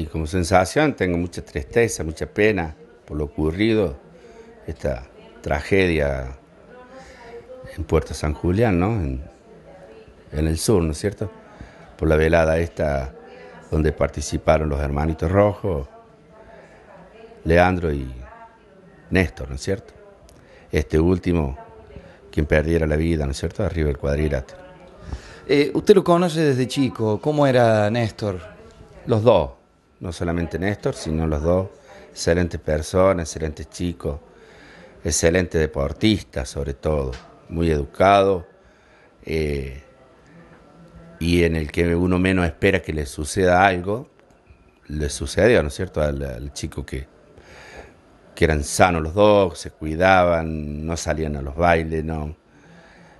Y como sensación tengo mucha tristeza, mucha pena por lo ocurrido, esta tragedia en Puerto San Julián, ¿no? En, el sur, ¿no es cierto? Por la velada esta donde participaron los hermanitos rojos, Leandro y Néstor, ¿no es cierto? Este último, quien perdiera la vida, ¿no es cierto?, arriba del cuadrilátero. Eh, usted lo conoce desde chico, ¿cómo era Néstor? Los dos, no solamente Néstor, sino los dos, excelentes personas, excelentes chicos, excelentes deportistas sobre todo, muy educados eh, y en el que uno menos espera que le suceda algo, le sucedió, ¿no es cierto?, al, chico que, que eran sanos los dos, se cuidaban, no salían a los bailes, no,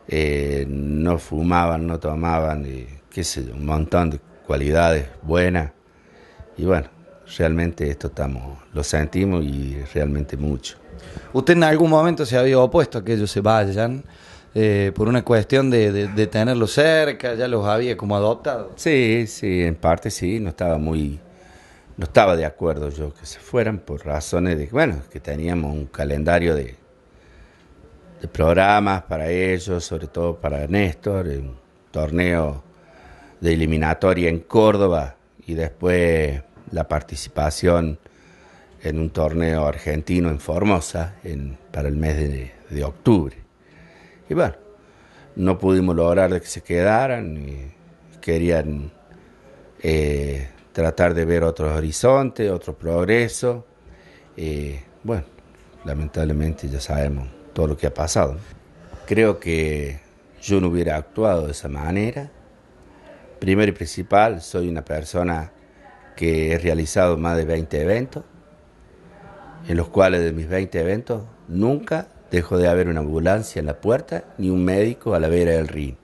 eh, no fumaban, no tomaban, eh, qué sé un montón de cualidades buenas y bueno, realmente esto estamos, lo sentimos y realmente mucho. ¿Usted en algún momento se había opuesto a que ellos se vayan eh, por una cuestión de, tenerlos cerca? ¿Ya los había como adoptado? Sí, sí, en parte sí, no estaba muy, no estaba de acuerdo yo que se fueran por razones de, bueno, que teníamos un calendario de, de programas para ellos, sobre todo para Néstor, un torneo de eliminatoria en Córdoba y después la participación en un torneo argentino en Formosa para el mes de, octubre. Y bueno, no pudimos lograr que se quedaran y querían eh, tratar de ver otros horizontes, otro progreso. Eh, bueno, lamentablemente ya sabemos todo lo que ha pasado. Creo que yo no hubiera actuado de esa manera. Primero y principal, soy una persona que he realizado más de 20 eventos, en los cuales de mis 20 eventos nunca dejó de haber una ambulancia en la puerta ni un médico a la vera del ring.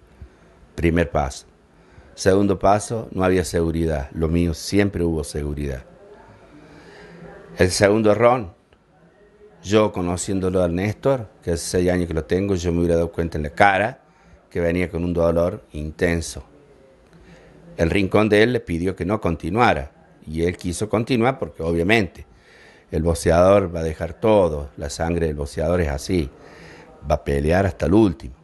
Primer paso. Segundo paso, no había seguridad. Lo mío siempre hubo seguridad. El segundo ron, yo conociéndolo al Néstor, que hace seis años que lo tengo, yo me hubiera dado cuenta en la cara que venía con un dolor intenso. El rincón de él le pidió que no continuara y él quiso continuar porque obviamente el boxeador va a dejar todo, la sangre del boxeador es así, va a pelear hasta el último.